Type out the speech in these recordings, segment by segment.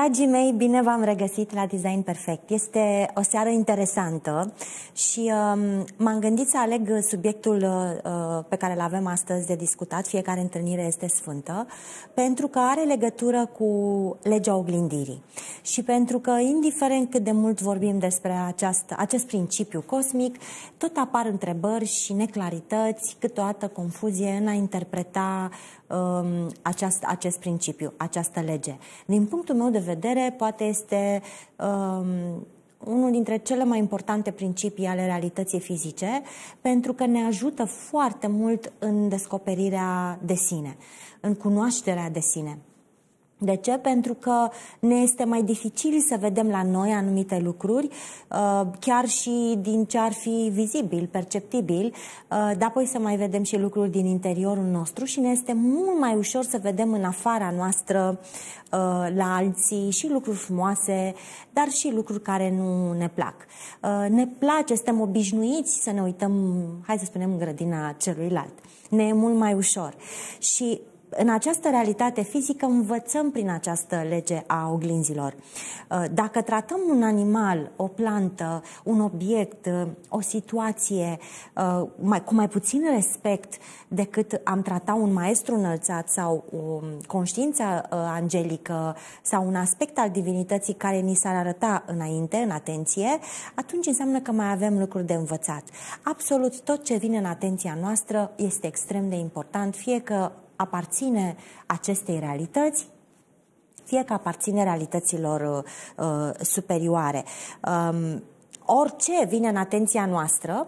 Dragii mei, bine v-am regăsit la Design Perfect. Este o seară interesantă și um, m-am gândit să aleg subiectul uh, uh, pe care îl avem astăzi de discutat, fiecare întâlnire este sfântă, pentru că are legătură cu legea oglindirii. Și pentru că, indiferent cât de mult vorbim despre aceast, acest principiu cosmic, tot apar întrebări și neclarități, câteodată confuzie în a interpreta Um, aceast, acest principiu, această lege. Din punctul meu de vedere, poate este um, unul dintre cele mai importante principii ale realității fizice, pentru că ne ajută foarte mult în descoperirea de sine, în cunoașterea de sine. De ce? Pentru că ne este mai dificil să vedem la noi anumite lucruri, uh, chiar și din ce ar fi vizibil, perceptibil, uh, dar apoi să mai vedem și lucruri din interiorul nostru și ne este mult mai ușor să vedem în afara noastră uh, la alții și lucruri frumoase, dar și lucruri care nu ne plac. Ne place, suntem obișnuiți să ne uităm, hai să spunem, în grădina celuilalt. Ne e mult mai ușor. Și în această realitate fizică învățăm prin această lege a oglinzilor. Uh, dacă tratăm un animal, o plantă, un obiect, uh, o situație uh, cu mai puțin respect decât am trata un maestru înălțat sau o conștiință angelică sau un aspect al divinității care ni s-ar arăta înainte, în atenție, atunci înseamnă că mai avem lucruri de învățat. Absolut tot ce vine în atenția noastră este extrem de important, fie că aparține acestei realități, fie că aparține realităților uh, uh, superioare. Um, orice vine în atenția noastră,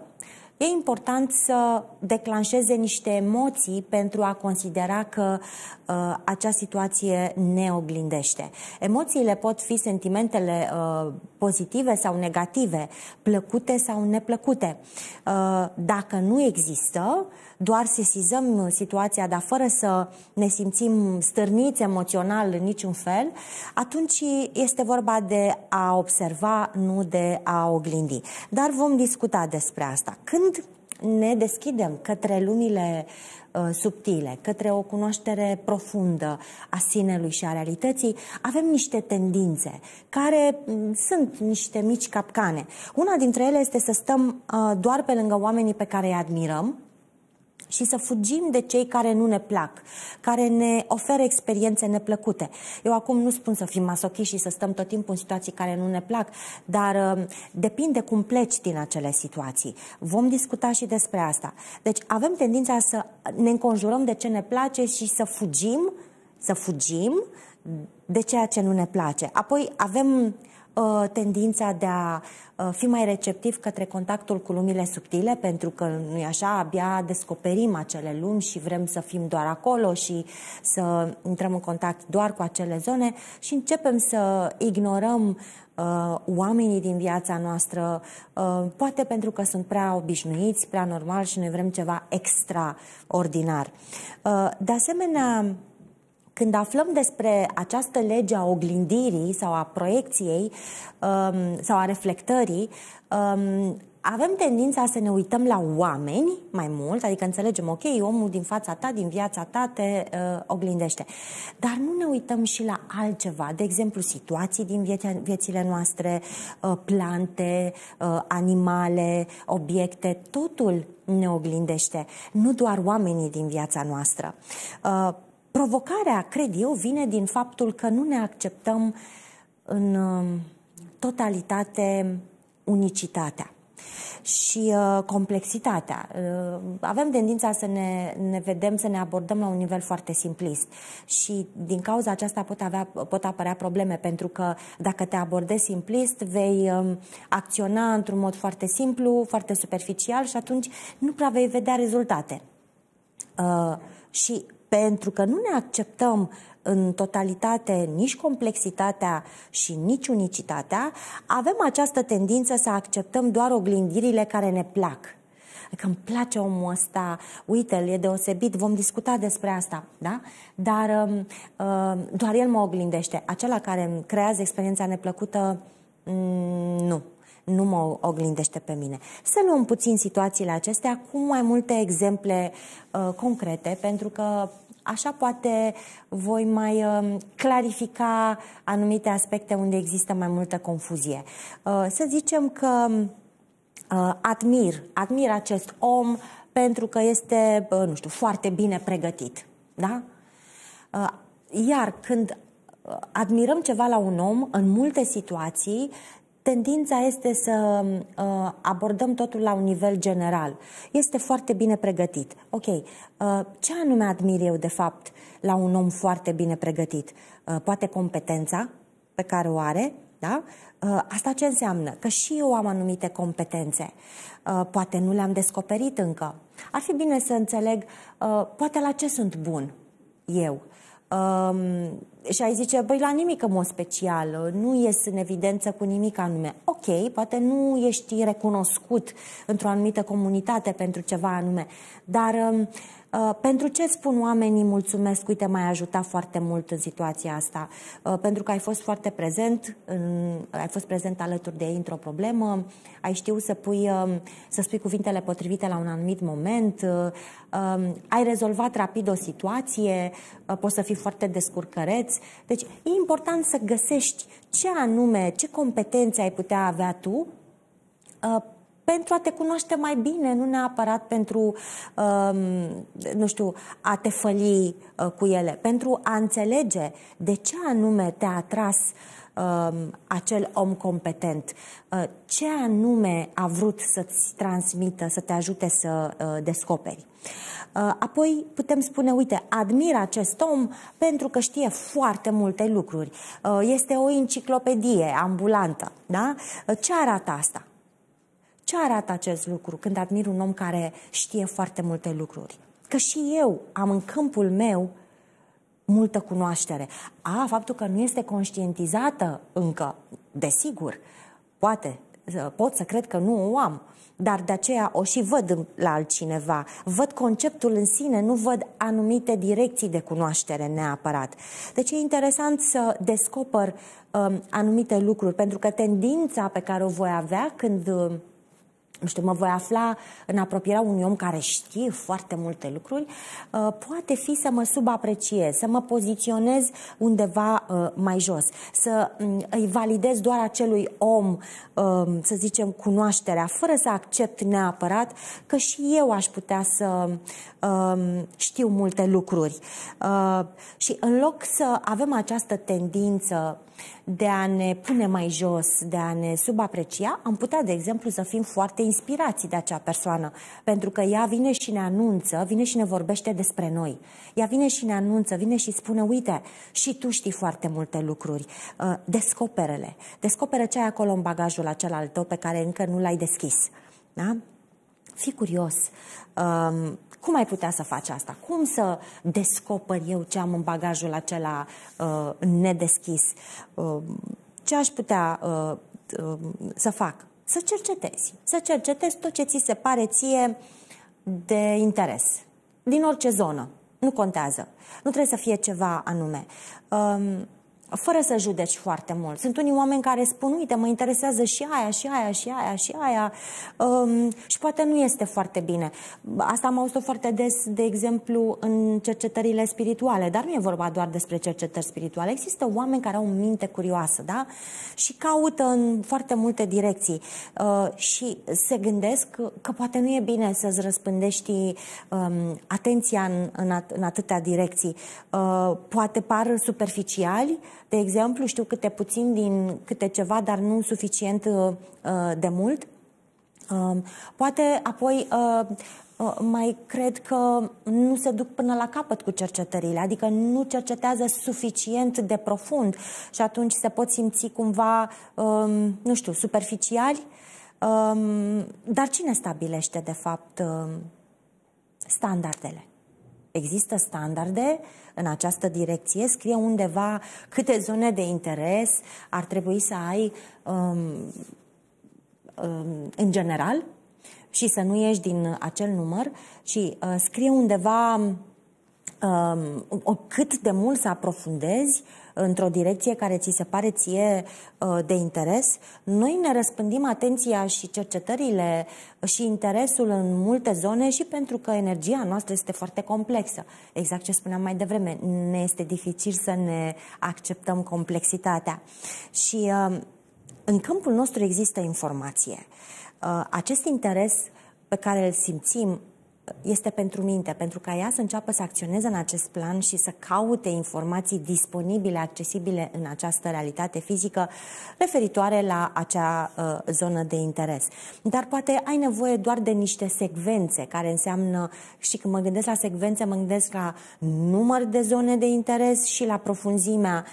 e important să declanșeze niște emoții pentru a considera că uh, acea situație ne oglindește. Emoțiile pot fi sentimentele uh, pozitive sau negative, plăcute sau neplăcute. Uh, dacă nu există, uh, doar sesizăm uh, situația, dar fără să ne simțim stârniți emoțional în niciun fel, atunci este vorba de a observa, nu de a oglindi. Dar vom discuta despre asta. Când ne deschidem către lumile uh, subtile, către o cunoaștere profundă a sinelui și a realității, avem niște tendințe care mm, sunt niște mici capcane. Una dintre ele este să stăm uh, doar pe lângă oamenii pe care îi admirăm și să fugim de cei care nu ne plac, care ne oferă experiențe neplăcute. Eu acum nu spun să fim masochiști și să stăm tot timpul în situații care nu ne plac, dar uh, depinde cum pleci din acele situații. Vom discuta și despre asta. Deci avem tendința să ne înconjurăm de ce ne place și să fugim, să fugim de ceea ce nu ne place. Apoi avem Uh, tendința de a uh, fi mai receptiv către contactul cu lumile subtile, pentru că, nu e așa, abia descoperim acele lumi și vrem să fim doar acolo și să intrăm în contact doar cu acele zone și începem să ignorăm uh, oamenii din viața noastră, uh, poate pentru că sunt prea obișnuiți, prea normal și noi vrem ceva extraordinar. Uh, de asemenea, când aflăm despre această lege a oglindirii sau a proiecției um, sau a reflectării, um, avem tendința să ne uităm la oameni mai mult, adică înțelegem, ok, omul din fața ta, din viața ta te uh, oglindește. Dar nu ne uităm și la altceva, de exemplu, situații din vie- viețile noastre, uh, plante, uh, animale, obiecte, totul ne oglindește, nu doar oamenii din viața noastră. Uh, Provocarea, cred eu, vine din faptul că nu ne acceptăm în um, totalitate unicitatea și uh, complexitatea. Uh, avem tendința să ne, ne vedem, să ne abordăm la un nivel foarte simplist și din cauza aceasta pot, avea, pot apărea probleme, pentru că dacă te abordezi simplist, vei uh, acționa într-un mod foarte simplu, foarte superficial și atunci nu prea vei vedea rezultate. Uh, și pentru că nu ne acceptăm în totalitate nici complexitatea și nici unicitatea, avem această tendință să acceptăm doar oglindirile care ne plac. Adică îmi place omul ăsta, uite-l, e deosebit, vom discuta despre asta, da? Dar um, uh, doar el mă oglindește. Acela care îmi creează experiența neplăcută, mm, nu nu mă oglindește pe mine. Să luăm puțin situațiile acestea cu mai multe exemple uh, concrete, pentru că Așa poate voi mai um, clarifica anumite aspecte unde există mai multă confuzie. Uh, să zicem că um, uh, admir, admir acest om pentru că este, uh, nu știu, foarte bine pregătit. Da? Iar când admirăm ceva la un om, în multe situații tendința este să uh, abordăm totul la un nivel general. Este foarte bine pregătit. Ok, uh, ce anume admir eu de fapt la un om foarte bine pregătit? Uh, poate competența pe care o are, da? Uh, asta ce înseamnă? Că și eu am anumite competențe. Uh, poate nu le-am descoperit încă. Ar fi bine să înțeleg uh, poate la ce sunt bun eu um, și ai zice, băi, la nimic mod special, nu ies în evidență cu nimic anume. Ok, poate nu ești recunoscut într-o anumită comunitate pentru ceva anume, dar um, uh, pentru ce spun oamenii mulțumesc, uite, m-ai ajutat foarte mult în situația asta, uh, pentru că ai fost foarte prezent, în, ai fost prezent alături de ei într-o problemă, ai știut să, pui, uh, să spui cuvintele potrivite la un anumit moment, uh, um, ai rezolvat rapid o situație, uh, poți să fii foarte descurcăreț, preț. Deci e important să găsești ce anume, ce competențe ai putea avea tu uh, pentru a te cunoaște mai bine, nu neapărat pentru, uh, nu știu, a te făli uh, cu ele, pentru a înțelege de ce anume te-a atras uh, Um, acel om competent. Uh, ce anume a vrut să-ți transmită, să te ajute să uh, descoperi? Uh, apoi putem spune, uite, admir acest om pentru că știe foarte multe lucruri. Este o enciclopedie ambulantă. Da? Ce arată asta? Ce arată acest lucru când admir un om care știe foarte multe lucruri? Că și eu am în câmpul meu multă cunoaștere. A, faptul că nu este conștientizată încă, desigur, poate, pot să cred că nu o am, dar de aceea o și văd la altcineva. Văd conceptul în sine, nu văd anumite direcții de cunoaștere neapărat. Deci e interesant să descoper um, anumite lucruri, pentru că tendința pe care o voi avea când... Um, nu știu, mă voi afla în apropierea unui om care știe foarte multe lucruri, uh, poate fi să mă subapreciez, să mă poziționez undeva uh, mai jos, să mm, îi validez doar acelui om, um, să zicem, cunoașterea, fără să accept neapărat că și eu aș putea să um, știu multe lucruri. Uh, și în loc să avem această tendință de a ne pune mai jos, de a ne subaprecia, am putea, de exemplu, să fim foarte inspirați de acea persoană, pentru că ea vine și ne anunță, vine și ne vorbește despre noi. Ea vine și ne anunță, vine și spune, uite, și tu știi foarte multe lucruri, uh, descoperele, descoperă ce ai acolo în bagajul acela al tău pe care încă nu l-ai deschis. Da? Fii curios, um, cum ai putea să faci asta? Cum să descoper eu ce am în bagajul acela uh, nedeschis? Uh, ce aș putea uh, uh, să fac? Să cercetezi. Să cercetezi tot ce ți se pare ție de interes. Din orice zonă. Nu contează. Nu trebuie să fie ceva anume. Uh, fără să judeci foarte mult. Sunt unii oameni care spun, uite, mă interesează și aia, și aia, și aia, și aia um, și poate nu este foarte bine. Asta am auzit foarte des, de exemplu, în cercetările spirituale, dar nu e vorba doar despre cercetări spirituale. Există oameni care au o minte curioasă, da? Și caută în foarte multe direcții uh, și se gândesc că, poate nu e bine să-ți răspândești um, atenția în, în, at- în atâtea direcții. Uh, poate par superficiali, de exemplu, știu câte puțin din câte ceva, dar nu suficient uh, uh, de mult. Um, poate apoi uh, mai cred că nu se duc până la capăt cu cercetările, adică nu cercetează suficient de profund și atunci se pot simți cumva, um, nu știu, superficiali. Um, dar cine stabilește, de fapt, standardele? Există standarde în această direcție, scrie undeva câte zone de interes ar trebui să ai um, um, în general și să nu ieși din acel număr și uh, scrie undeva um, cât de mult să aprofundezi într-o direcție care ți se pare ție ă, de interes, noi ne răspândim atenția și cercetările și interesul în multe zone și pentru că energia noastră este foarte complexă. Exact ce spuneam mai devreme, ne este dificil să ne acceptăm complexitatea. Și ă, în câmpul nostru există informație. Ă, acest interes pe care îl simțim este pentru minte, pentru ca ea să înceapă să acționeze în acest plan și să caute informații disponibile, accesibile în această realitate fizică referitoare la acea uh, zonă de interes. Dar poate ai nevoie doar de niște secvențe care înseamnă, și când mă gândesc la secvențe, mă gândesc la număr de zone de interes și la profunzimea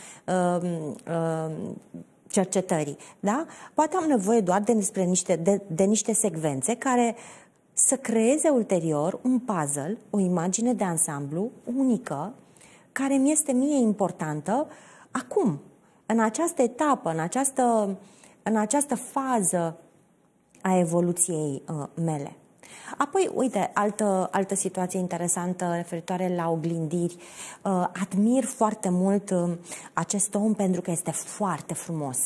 uh, uh, cercetării. Da? Poate am nevoie doar de, despre niște, de, de niște secvențe care să creeze ulterior un puzzle, o imagine de ansamblu unică, care mi este mie importantă acum, în această etapă, în această, în această fază a evoluției uh, mele. Apoi, uite, altă, altă situație interesantă referitoare la oglindiri. Uh, admir foarte mult um, acest om pentru că este foarte frumos.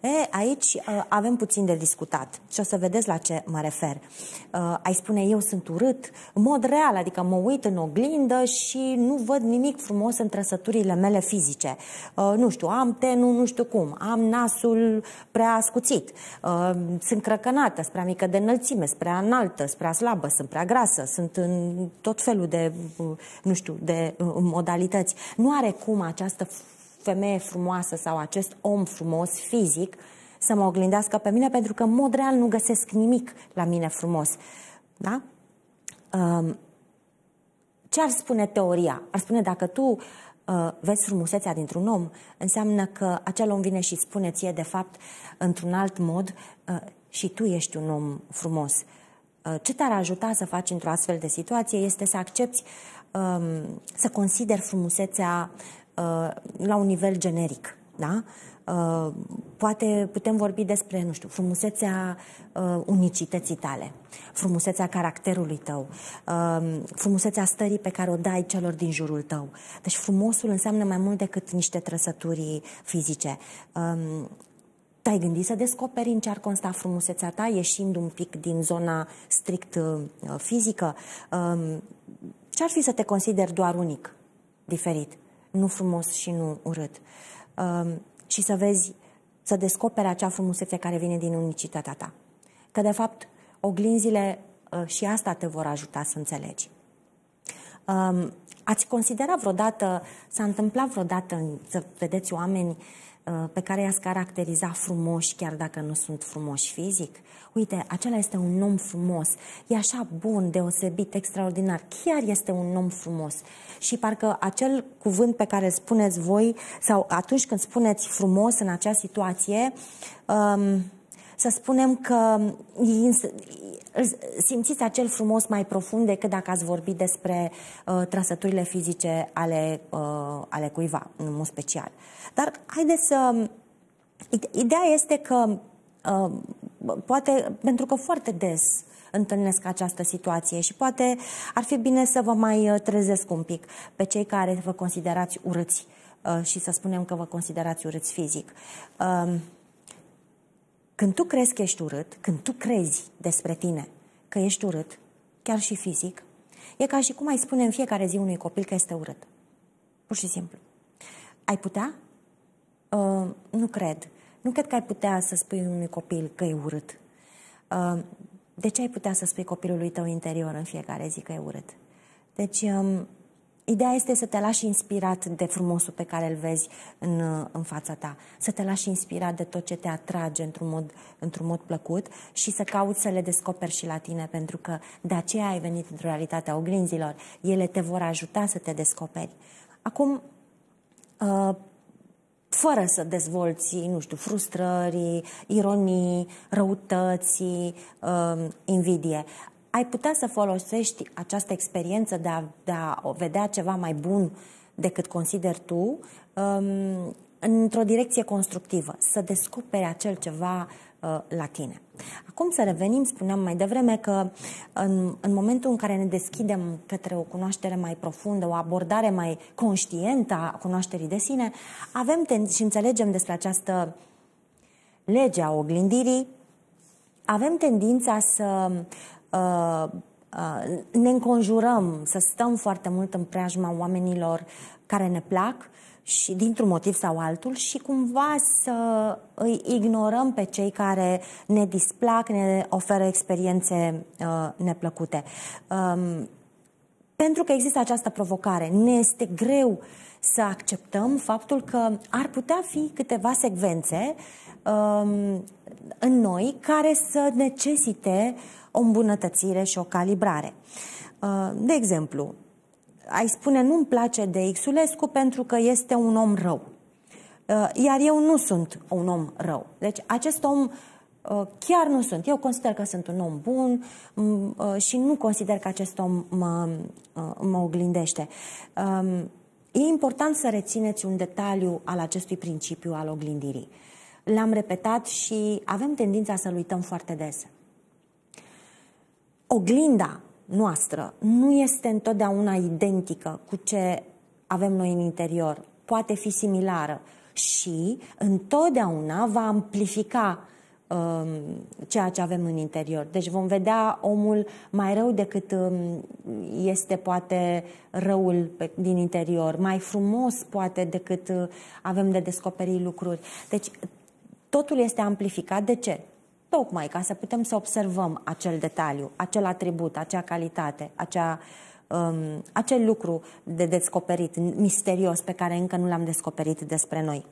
E, aici uh, avem puțin de discutat și o să vedeți la ce mă refer. Uh, ai spune, eu sunt urât, în mod real, adică mă uit în oglindă și nu văd nimic frumos în trăsăturile mele fizice. Nu știu, am tenul nu știu cum, am nasul prea ascuțit, sunt crăcănată, spre mică de înălțime, spre înaltă, spre prea slabă, sunt prea grasă, sunt în tot felul de, nu știu, de uh, modalități. Nu are cum această femeie frumoasă sau acest om frumos fizic să mă oglindească pe mine, pentru că în mod real nu găsesc nimic la mine frumos. Da? Um, ce ar spune teoria? Ar spune dacă tu uh, vezi frumusețea dintr-un om, înseamnă că acel om vine și spune ție, de fapt, într-un alt mod, uh, și tu ești un om frumos. Uh, ce te-ar ajuta să faci într-o astfel de situație este să accepti, um, să consideri frumusețea uh, la un nivel generic. Da? Uh, poate putem vorbi despre, nu știu, frumusețea unicității tale, frumusețea caracterului tău, um, frumusețea stării pe care o dai celor din jurul tău. Deci frumosul înseamnă mai mult decât niște trăsături fizice um, te-ai gândit să descoperi în ce ar consta frumusețea ta, ieșind un pic din zona strict uh, fizică? Um, ce ar fi să te consideri doar unic, diferit, nu frumos și nu urât? Um, și să vezi, să descoperi acea frumusețe care vine din unicitatea ta. Că, de fapt, oglinzile uh, și asta te vor ajuta să înțelegi. Um, ați considerat vreodată, s-a întâmplat vreodată să vedeți oameni uh, Uh, pe care i-ați caracteriza frumoși, chiar dacă nu sunt frumoși fizic? Uite, acela este un om frumos, e așa bun, deosebit, extraordinar, chiar este un om frumos. Și parcă acel cuvânt pe care îl spuneți voi, sau atunci când spuneți frumos în acea situație, um, să spunem că simțiți acel frumos mai profund decât dacă ați vorbit despre uh, trăsăturile fizice ale, uh, ale cuiva, în mod special. Dar haideți să... Ideea este că uh, poate, pentru că foarte des întâlnesc această situație și poate ar fi bine să vă mai uh, trezesc un pic pe cei care vă considerați urâți uh, și să spunem că vă considerați urâți fizic. Uh, când tu crezi că ești urât, când tu crezi despre tine că ești urât, chiar și fizic, e ca și cum ai spune în fiecare zi unui copil că este urât. Pur și simplu. Ai putea? Uh, nu cred. Nu cred că ai putea să spui unui copil că e urât. Uh, de ce ai putea să spui copilului tău interior în fiecare zi că e urât? Deci, um, Ideea este să te lași inspirat de frumosul pe care îl vezi în, în fața ta, să te lași inspirat de tot ce te atrage într-un mod, într mod plăcut și să cauți să le descoperi și la tine, pentru că de aceea ai venit într-o realitate a oglinzilor. Ele te vor ajuta să te descoperi. Acum, uh, fără să dezvolți, nu știu, frustrări, ironii, răutății, uh, invidie ai putea să folosești această experiență de a, de a vedea ceva mai bun decât consideri tu um, într-o direcție constructivă, să descoperi acel ceva uh, la tine. Acum să revenim, spuneam mai devreme că în, în momentul în care ne deschidem către o cunoaștere mai profundă, o abordare mai conștientă a cunoașterii de sine, avem și înțelegem despre această lege a oglindirii, avem tendința să Uh, uh, ne înconjurăm, să stăm foarte mult în preajma oamenilor care ne plac și dintr-un motiv sau altul și cumva să îi ignorăm pe cei care ne displac, ne oferă experiențe uh, neplăcute. Um, pentru că există această provocare, ne este greu să acceptăm faptul că ar putea fi câteva secvențe um, în noi care să necesite uh, o îmbunătățire și o calibrare. Uh, de exemplu, ai spune nu-mi place de Xulescu pentru că este un om rău. Uh, iar eu nu sunt un om rău. Deci acest om uh, chiar nu sunt. Eu consider că sunt un om bun mm, și nu consider că acest om mă, mă oglindește. Um, e important să rețineți un detaliu al acestui principiu al oglindirii. L-am repetat și avem tendința să-l uităm foarte des oglinda noastră nu este întotdeauna identică cu ce avem noi în interior. Poate fi similară și întotdeauna va amplifica um, ceea ce avem în interior. Deci vom vedea omul mai rău decât um, este poate răul pe, din interior, mai frumos poate decât uh, avem de descoperit lucruri. Deci totul este amplificat. De ce? tocmai ca să putem să observăm acel detaliu, acel atribut, acea calitate, acea, um, acel lucru de descoperit, misterios, pe care încă nu l-am descoperit despre noi.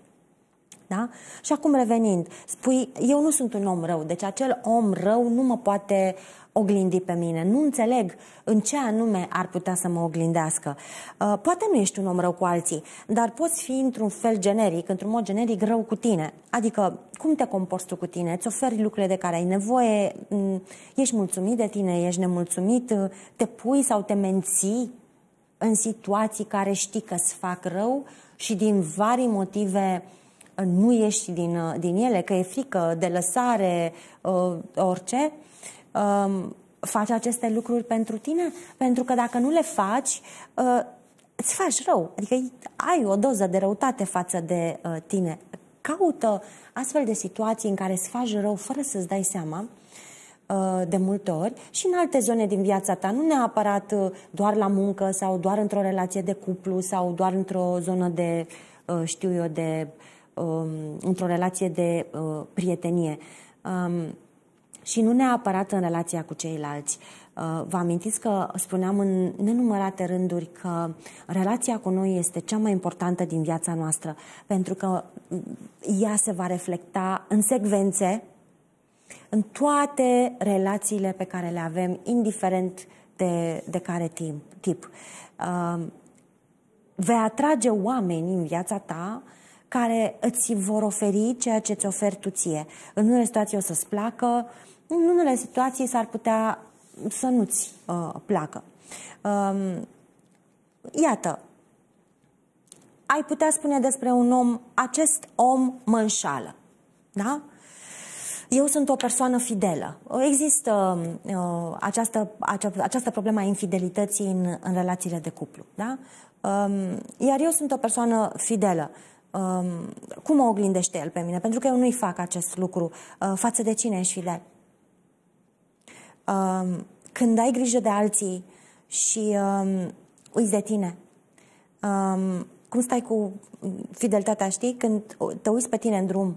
Da? Și acum revenind, spui, eu nu sunt un om rău, deci acel om rău nu mă poate oglindi pe mine. Nu înțeleg în ce anume ar putea să mă oglindească. Uh, poate nu ești un om rău cu alții, dar poți fi într-un fel generic, într-un mod generic, rău cu tine. Adică, cum te comporți tu cu tine? Îți oferi lucrurile de care ai nevoie? Mm, ești mulțumit de tine? Ești nemulțumit? Te pui sau te menții în situații care știi că îți fac rău și din vari motive uh, nu ieși din, uh, din ele, că e frică de lăsare, uh, orice, um, faci aceste lucruri pentru tine? Pentru că dacă nu le faci, uh, îți faci rău. Adică ai o doză de răutate față de tine. Caută astfel de situații în care îți faci rău fără să-ți dai seama de multe ori și în alte zone din viața ta, nu neapărat doar la muncă sau doar într-o relație de cuplu sau doar într-o zonă de, știu eu, de uh, Um, într-o relație de uh, prietenie um, și nu neapărat în relația cu ceilalți. Uh, vă amintiți că spuneam în nenumărate rânduri că relația cu noi este cea mai importantă din viața noastră, pentru că mm, ea se va reflecta în secvențe, în toate relațiile pe care le avem, indiferent de, de care timp, tip. Uh, vei atrage oameni în viața ta uh, care îți vor oferi ceea ce îți oferi tu ție. În unele situații o să-ți placă, în unele situații s-ar putea să nu-ți uh, placă. Um, iată, ai putea spune despre un om, acest om mă înșală. Da? Eu sunt o persoană fidelă. Există um, uh, această, acea, această problemă a infidelității în, în relațiile de cuplu. Da? Um, iar eu sunt o persoană fidelă um, cum mă oglindește el pe mine? Pentru că eu nu-i fac acest lucru. Uh, față de cine și fidel? Um, când ai grijă de alții și um, uiți de tine, um, cum stai cu fidelitatea, știi? Când te uiți pe tine în drum,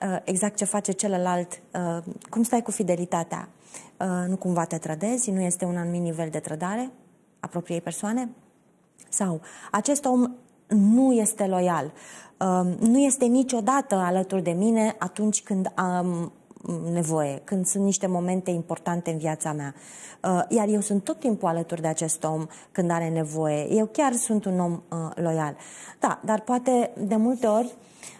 uh, exact ce face celălalt, uh, cum stai cu fidelitatea? Uh, nu cumva te trădezi? Nu este un anumit nivel de trădare a propriei persoane? Sau acest om nu este loial. Um, nu este niciodată alături de mine atunci când am nevoie, când sunt niște momente importante în viața mea. Uh, iar eu sunt tot timpul alături de acest om când are nevoie. Eu chiar sunt un om uh, loial. Da, dar poate de multe ori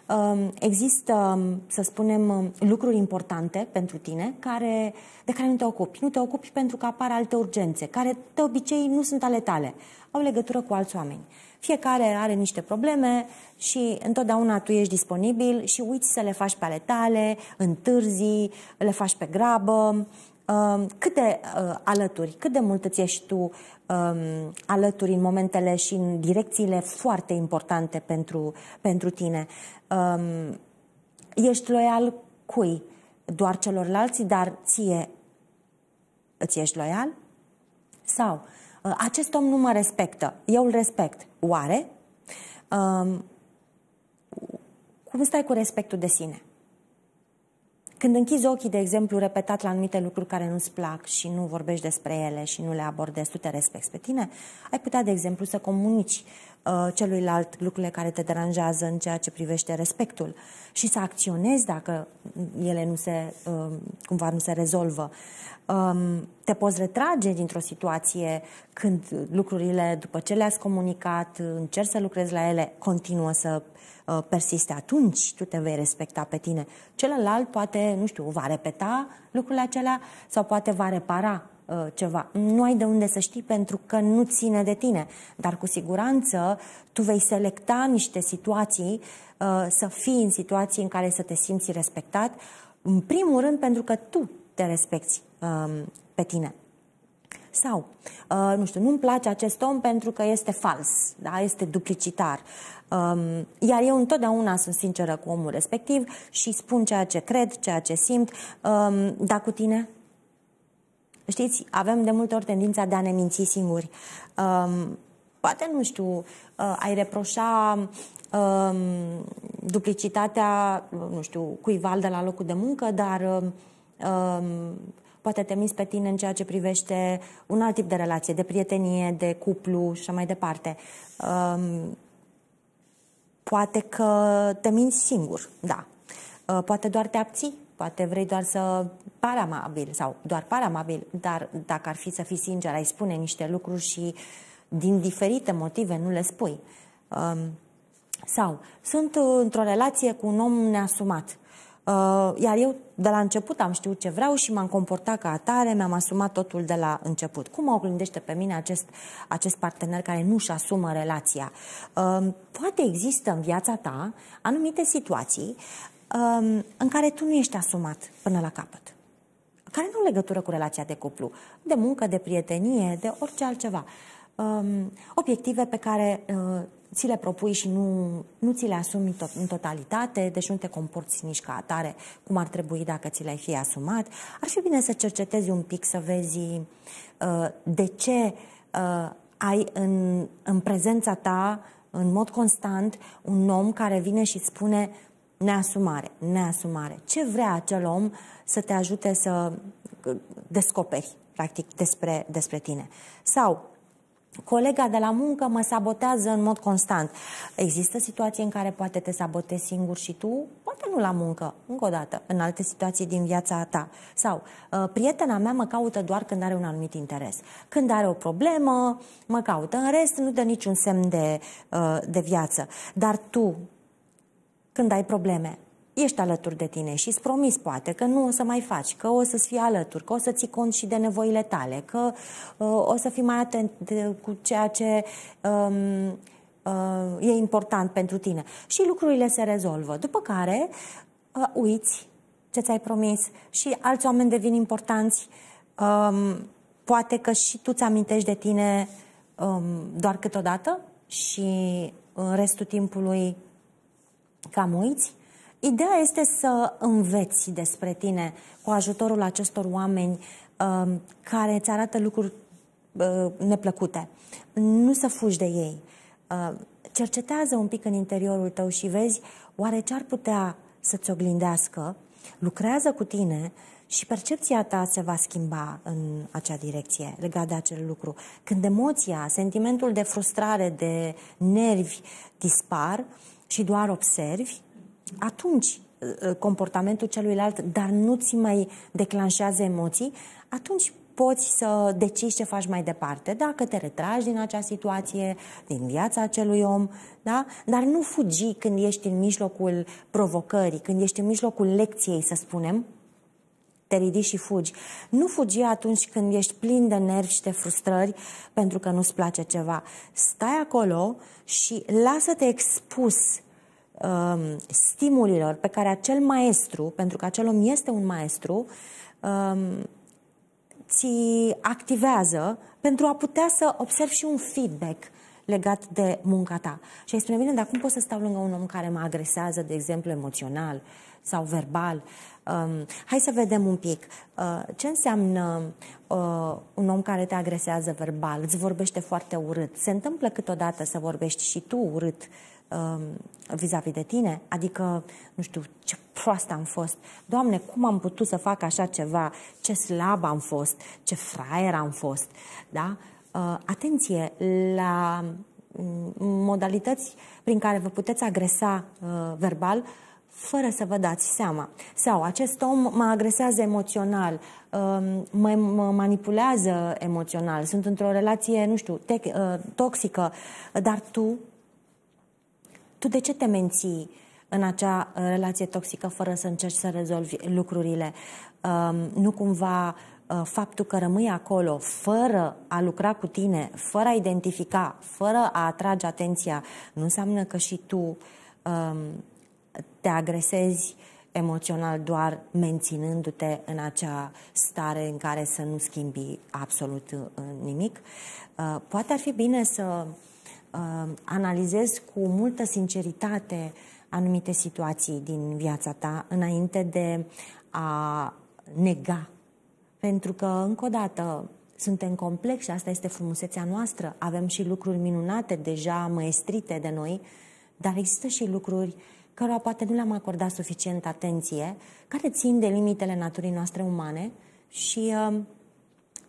um, există, um, să spunem, lucruri importante pentru tine care, de care nu te ocupi. Nu te ocupi pentru că apar alte urgențe, care de obicei nu sunt ale tale. Au legătură cu alți oameni. Fiecare are niște probleme și întotdeauna tu ești disponibil și uiți să le faci pe ale tale, întârzi, le faci pe grabă. Um, cât de uh, alături, cât de mult îți ești tu um, alături în momentele și în direcțiile foarte importante pentru, pentru tine. Um, ești loial cui? Doar celorlalți, dar ție îți ești loial? Sau Uh, acest om nu mă respectă, eu îl respect. Oare? Um, cum stai cu respectul de sine? Când închizi ochii, de exemplu, repetat la anumite lucruri care nu-ți plac și nu vorbești despre ele și nu le abordezi, tu te respecti pe tine, ai putea, de exemplu, să comunici Uh, celuilalt lucrurile care te deranjează în ceea ce privește respectul și să acționezi dacă ele nu se, um, cumva nu se rezolvă. Um, te poți retrage dintr-o situație când lucrurile, după ce le-ați comunicat, încerci să lucrezi la ele, continuă să uh, persiste, atunci tu te vei respecta pe tine. Celălalt poate, nu știu, va repeta lucrurile acelea sau poate va repara Uh, ceva. Nu ai de unde să știi pentru că nu ține de tine, dar cu siguranță tu vei selecta niște situații uh, să fii în situații în care să te simți respectat, în primul rând pentru că tu te respecti um, pe tine. Sau, uh, nu știu, nu-mi place acest om pentru că este fals, da? este duplicitar. Um, iar eu întotdeauna sunt sinceră cu omul respectiv și spun ceea ce cred, ceea ce simt. Um, dar cu tine? Știți, avem de multe ori tendința de a ne minți singuri. Um, poate, nu știu, uh, ai reproșa um, duplicitatea, nu știu, cuiva de la locul de muncă, dar um, poate te minți pe tine în ceea ce privește un alt tip de relație, de prietenie, de cuplu și așa mai departe. Um, poate că te minți singur, da. Uh, poate doar te abții Poate vrei doar să pare amabil sau doar pare amabil, dar dacă ar fi să fii sincer, ai spune niște lucruri și din diferite motive nu le spui. Um, sau sunt uh, într-o relație cu un om neasumat. Uh, iar eu de la început am știut ce vreau și m-am comportat ca atare, mi-am asumat totul de la început. Cum mă oglindește pe mine acest, acest partener care nu își asumă relația? Um, poate există în viața ta anumite situații Um, în care tu nu ești asumat până la capăt, care nu au legătură cu relația de cuplu, de muncă, de prietenie, de orice altceva. Um, obiective pe care uh, ți le propui și nu, nu ți le asumi to- în totalitate, deci nu te comporți nici ca atare cum ar trebui dacă ți le-ai fi asumat. Ar fi bine să cercetezi un pic, să vezi uh, de ce uh, ai în, în prezența ta, în mod constant, un om care vine și spune Neasumare, neasumare. Ce vrea acel om să te ajute să uh, descoperi, practic, despre, despre tine? Sau colega de la muncă mă sabotează în mod constant. Există situații în care poate te sabotezi singur și tu, poate nu la muncă, încă o dată, în alte situații din viața ta. Sau, uh, prietena mea mă caută doar când are un anumit interes. Când are o problemă, mă caută. În rest, nu dă niciun semn de, uh, de viață. Dar tu, când ai probleme. Ești alături de tine și îți promis poate că nu o să mai faci, că o să-ți fii alături, că o să ții cont și de nevoile tale, că uh, o să fii mai atent cu ceea ce um, uh, e important pentru tine. Și lucrurile se rezolvă. După care uh, uiți ce ți-ai promis și alți oameni devin importanți. Um, poate că și tu ți-amintești de tine um, doar câteodată și în uh, restul timpului cam uiți. Ideea este să înveți despre tine cu ajutorul acestor oameni uh, care îți arată lucruri uh, neplăcute. Nu să fugi de ei. Uh, cercetează un pic în interiorul tău și vezi oare ce ar putea să-ți oglindească, lucrează cu tine și percepția ta se va schimba în acea direcție legat de acel lucru. Când emoția, sentimentul de frustrare, de nervi dispar, uh, și doar observi, atunci uh, comportamentul celuilalt, dar nu ți mai declanșează emoții, atunci poți să decizi ce faci mai departe, dacă te retragi din acea situație, din viața acelui om, da? dar nu fugi când ești în mijlocul provocării, când ești în mijlocul lecției, să spunem, te ridici și fugi. Nu fugi atunci când ești plin de nervi și de frustrări pentru că nu-ți place ceva. Stai acolo și lasă-te expus um, stimulilor pe care acel maestru, pentru că acel om este un maestru, um, ți activează pentru a putea să observi și un feedback legat de munca ta. Și ai spune, bine, dar cum pot să stau lângă un om care mă agresează, de exemplu, emoțional? Uh, sau verbal. Um, hai să vedem un pic uh, ce înseamnă uh, un om care te agresează verbal, îți vorbește foarte urât. Se întâmplă câteodată să vorbești și tu urât um, vis-a-vis de tine? Adică, nu știu, ce proastă am fost, Doamne, cum am putut să fac așa ceva, ce slab am fost, ce fraier am fost, da? Uh, atenție la mm, modalități prin care vă puteți agresa uh, verbal fără să vă dați seama. Sau acest om mă agresează emoțional, um, mă, mă manipulează emoțional, sunt într-o relație, nu știu, te, uh, toxică, dar tu, tu de ce te menții în acea relație toxică fără să încerci să rezolvi lucrurile? Um, nu cumva uh, faptul că rămâi acolo fără a lucra cu tine, fără a identifica, fără a atrage atenția, nu înseamnă că și tu um, te agresezi emoțional doar menținându-te în acea stare în care să nu schimbi absolut uh, nimic. Uh, poate ar fi bine să uh, analizezi cu multă sinceritate anumite situații din viața ta înainte de a nega. Pentru că, încă o dată, suntem complexi și asta este frumusețea noastră. Avem și lucruri minunate, deja măestrite de noi, dar există și lucruri uh, cărora poate nu le-am acordat suficient atenție, care țin de limitele naturii noastre umane și um,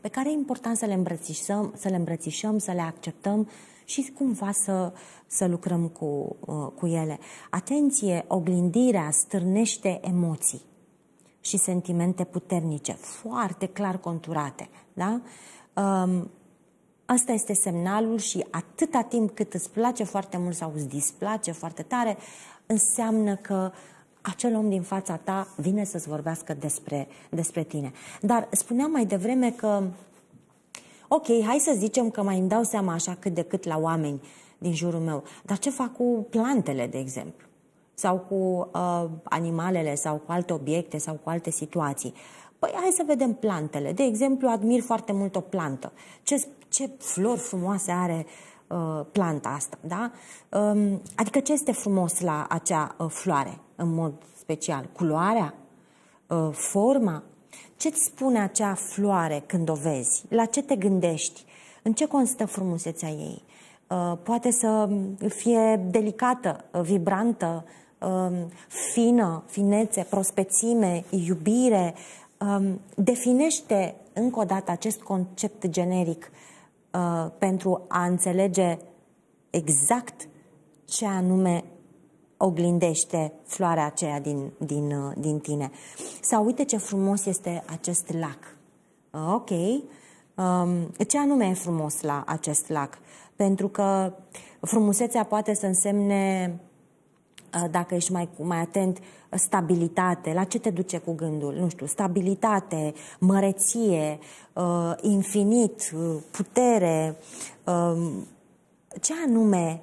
pe care e important să le îmbrățișăm, să le, îmbrățișăm, să le acceptăm și cumva să, să lucrăm cu, uh, cu ele. Atenție, oglindirea stârnește emoții și sentimente puternice, foarte clar conturate. Da? Um, Asta este semnalul și atâta timp cât îți place foarte mult sau îți displace foarte tare, înseamnă că acel om din fața ta vine să-ți vorbească despre, despre tine. Dar spuneam mai devreme că, ok, hai să zicem că mai îmi dau seama așa cât de cât la oameni din jurul meu, dar ce fac cu plantele, de exemplu? Sau cu uh, animalele, sau cu alte obiecte, sau cu alte situații? Păi hai să vedem plantele. De exemplu, admir foarte mult o plantă. Ce ce flori frumoase are uh, planta asta, da? Um, adică ce este frumos la acea uh, floare, în mod special? Culoarea? Uh, forma? Ce ți spune acea floare când o vezi? La ce te gândești? În ce constă frumusețea ei? Uh, poate să um, fie delicată, uh, vibrantă, uh, fină, finețe, prospețime, iubire. Uh, definește încă o dată acest concept generic uh, pentru a înțelege exact ce anume oglindește floarea aceea din, din, uh, din tine. Sau uite ce frumos este acest lac. Uh, ok. Um, ce anume e frumos la acest lac? Pentru că frumusețea poate să însemne Uh, dacă ești mai, mai atent, stabilitate, la ce te duce cu gândul? Nu știu, stabilitate, măreție, uh, infinit, uh, putere, um, ce anume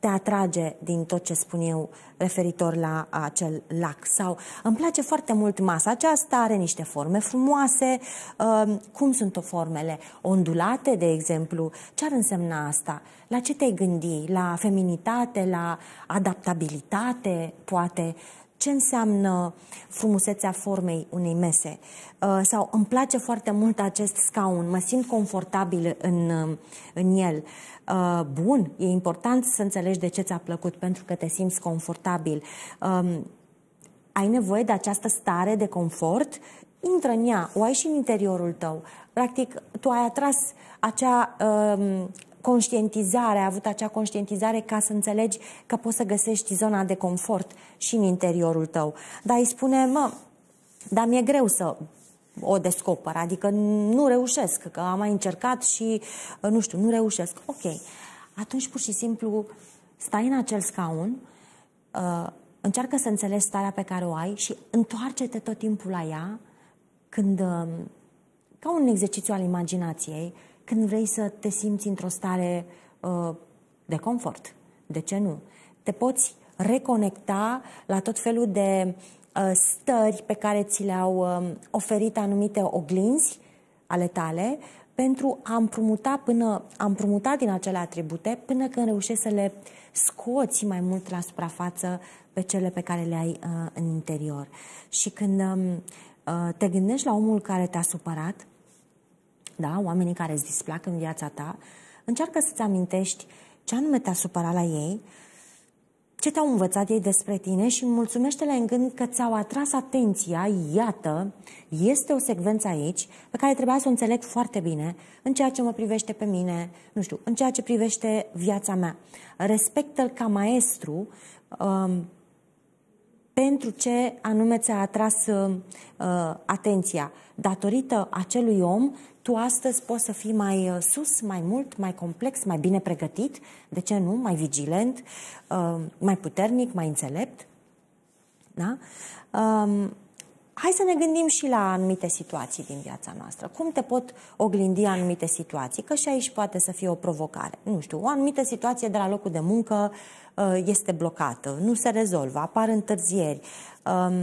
te atrage din tot ce spun eu referitor la acel lac? Sau îmi place foarte mult masa aceasta, are niște forme frumoase. Ehm, cum sunt formele? Ondulate, de exemplu? Ce ar însemna asta? La ce te-ai gândi? La feminitate, la adaptabilitate, poate? ce înseamnă frumusețea formei unei mese ehm, sau îmi place foarte mult acest scaun, mă simt confortabil în, în el uh, bun, e important să înțelegi de ce ți-a plăcut pentru că te simți confortabil. Um, ai nevoie de această stare de confort, intră în ea, o ai și în interiorul tău. Practic, tu ai atras acea um, conștientizare, ai avut acea conștientizare ca să înțelegi că poți să găsești zona de confort și în interiorul tău. Dar îi spune, mă, dar mi-e greu să o descoper. Adică nu reușesc, că am mai încercat și, uh, nu știu, nu reușesc. Ok. Atunci, pur și simplu, stai în acel scaun, uh, încearcă să înțelegi starea pe care o ai și întoarce-te tot timpul la ea când, uh, ca un exercițiu al imaginației, când vrei să te simți într-o stare uh, de confort. De ce nu? Te poți reconecta la tot felul de uh, Uh, stări pe care ți le-au um, oferit anumite oglinzi ale tale pentru a împrumuta, până, a împrumuta din acele atribute până când reușești să le scoți mai mult la suprafață pe cele pe care le ai uh, în interior. Și când um, uh, te gândești la omul care te-a supărat, da, oamenii care îți displac în viața ta, încearcă să-ți amintești ce anume te-a supărat la ei ce te-au învățat ei despre tine și mulțumește-le în gând că ți-au atras atenția, iată, este o secvență aici pe care trebuia să o înțeleg foarte bine în ceea ce mă privește pe mine, nu știu, în ceea ce privește viața mea. Respectă-l ca maestru um, pentru ce anume ți-a atras uh, uh atenția. Datorită acelui om, tu astăzi poți să fii mai uh, sus, mai mult, mai complex, mai bine pregătit, de ce nu, mai vigilent, uh, mai puternic, mai înțelept. Da? Um, hai să ne gândim și la anumite situații din viața noastră. Cum te pot oglindi anumite situații? Că și aici poate să fie o provocare. Nu știu, o anumită situație de la locul de muncă uh, este blocată, nu se rezolvă, apar întârzieri. Um,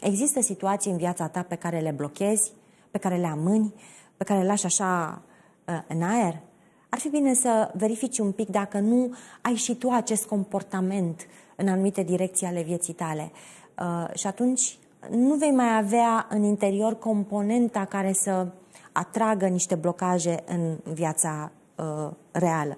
există situații în viața ta pe care le blochezi, pe care le amâni, pe care îl lași așa uh, în aer, ar fi bine să verifici un pic dacă nu ai și tu acest comportament în anumite direcții ale vieții tale. Uh, și atunci nu vei mai avea în interior componenta care să atragă niște blocaje în viața uh, reală.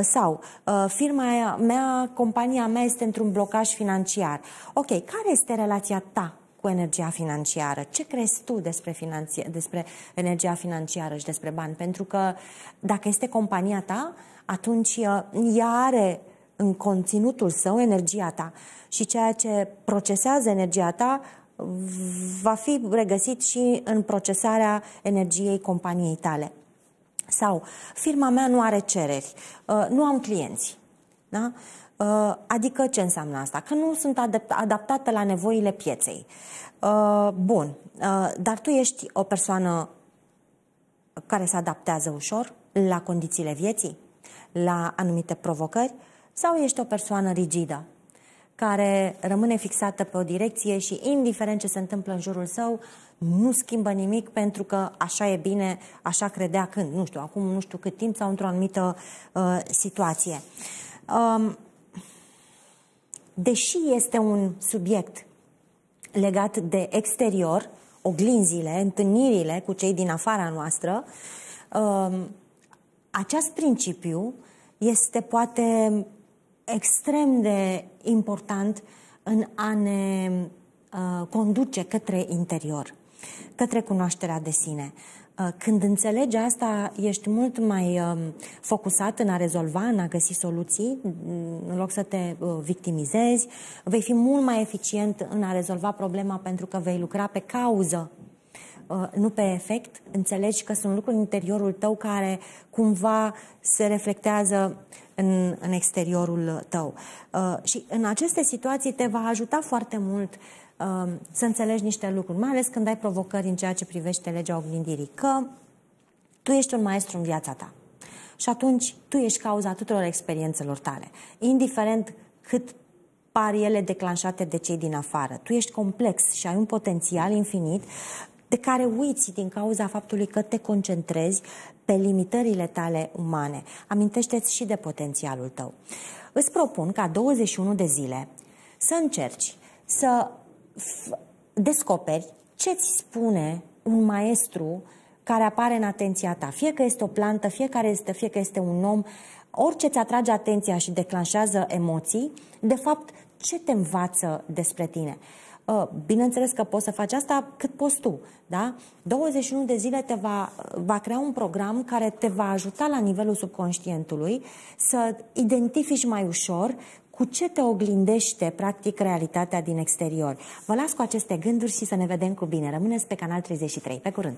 Sau, firma mea, compania mea este într-un blocaj financiar. Ok, care este relația ta cu energia financiară. Ce crezi tu despre, finanție, despre energia financiară și despre bani? Pentru că dacă este compania ta, atunci uh, ea are în conținutul său energia ta și ceea ce procesează energia ta va fi regăsit și în procesarea energiei companiei tale. Sau, firma mea nu are cereri, uh, nu am clienți. Da? Uh, adică ce înseamnă asta? Că nu sunt adaptate la nevoile pieței. Uh, bun, uh, dar tu ești o persoană care se adaptează ușor la condițiile vieții, la anumite provocări, sau ești o persoană rigidă care rămâne fixată pe o direcție și, indiferent ce se întâmplă în jurul său, nu schimbă nimic pentru că așa e bine, așa credea când, nu știu, acum nu știu cât timp sau într-o anumită uh, situație. Uh, deși este un subiect legat de exterior, oglinzile, întâlnirile cu cei din afara noastră, um, acest principiu este poate extrem de important în a ne uh, conduce către interior, către cunoașterea de sine. Uh, când înțelegi asta, ești mult mai um, focusat în a rezolva, în a găsi soluții, mm, în loc să te uh, victimizezi. Vei fi mult mai eficient în a rezolva problema pentru că vei lucra pe cauză, uh, nu pe efect. Înțelegi că sunt lucruri în interiorul tău care cumva se reflectează în, în exteriorul tău. Și în aceste situații te va ajuta foarte mult Um, să înțelegi niște lucruri, mai ales când ai provocări în ceea ce privește legea oglindirii, că tu ești un maestru în viața ta. Și atunci tu ești cauza tuturor experiențelor tale, indiferent cât par ele declanșate de cei din afară. Tu ești complex și ai un potențial infinit de care uiți din cauza faptului că te concentrezi pe limitările tale umane. Amintește-ți și de potențialul tău. Îți propun ca 21 de zile să încerci să descoperi ce ți spune un maestru care apare în atenția ta. Fie că este o plantă, fie că este, fie că este un om, orice ți atrage atenția și declanșează emoții, de fapt, ce te învață despre tine? Uh, bineînțeles că poți să faci asta cât poți tu, da? 21 de zile te va, va crea un program care te va ajuta la nivelul subconștientului să identifici mai ușor cu ce te oglindește, practic, realitatea din exterior. Vă las cu aceste gânduri și să ne vedem cu bine. Rămâneți pe Canal 33. Pe curând!